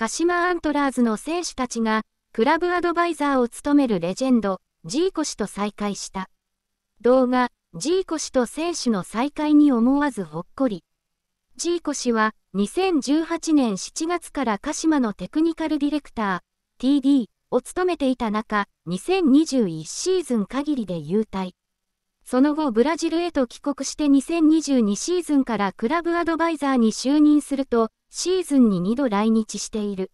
鹿島アントラーズの選手たちが、クラブアドバイザーを務めるレジェンド、ジーコ氏と再会した。動画、ジーコ氏と選手の再会に思わずほっこり。ジーコ氏は、2018年7月から鹿島のテクニカルディレクター、TD を務めていた中、2021シーズン限りで優退。その後ブラジルへと帰国して2022シーズンからクラブアドバイザーに就任すると、シーズンに2度来日している。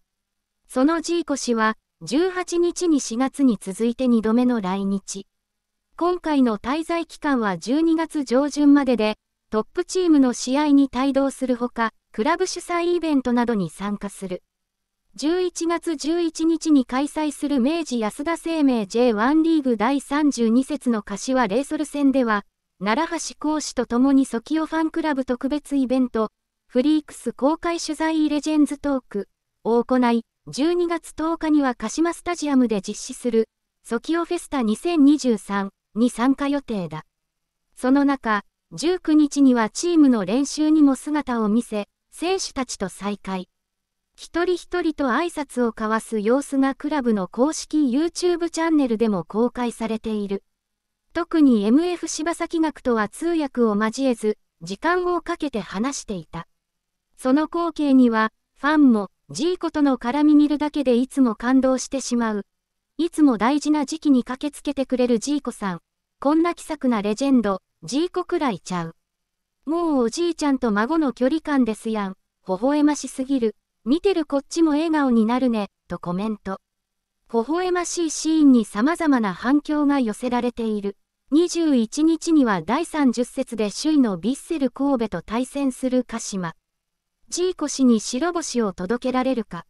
そのジーコ氏は、18日に4月に続いて2度目の来日。今回の滞在期間は12月上旬までで、トップチームの試合に帯同するほか、クラブ主催イベントなどに参加する。11月11日に開催する明治安田生命 J1 リーグ第32節の柏レイソル戦では、奈良橋講師と共にソキオファンクラブ特別イベント、フリークス公開取材レジェンズトークを行い、12月10日には鹿島スタジアムで実施する、ソキオフェスタ2023に参加予定だ。その中、19日にはチームの練習にも姿を見せ、選手たちと再会。一人一人と挨拶を交わす様子がクラブの公式 YouTube チャンネルでも公開されている。特に MF 柴崎学とは通訳を交えず、時間をかけて話していた。その光景には、ファンも、ジーコとの絡み見るだけでいつも感動してしまう。いつも大事な時期に駆けつけてくれるジーコさん。こんな気さくなレジェンド、ジーコくらいちゃう。もうおじいちゃんと孫の距離感ですやん。微笑ましすぎる。見てるこっちも笑顔になるね、とコメント。微笑ましいシーンに様々な反響が寄せられている。21日には第30節で首位のヴィッセル神戸と対戦する鹿島。ジーコ氏に白星を届けられるか。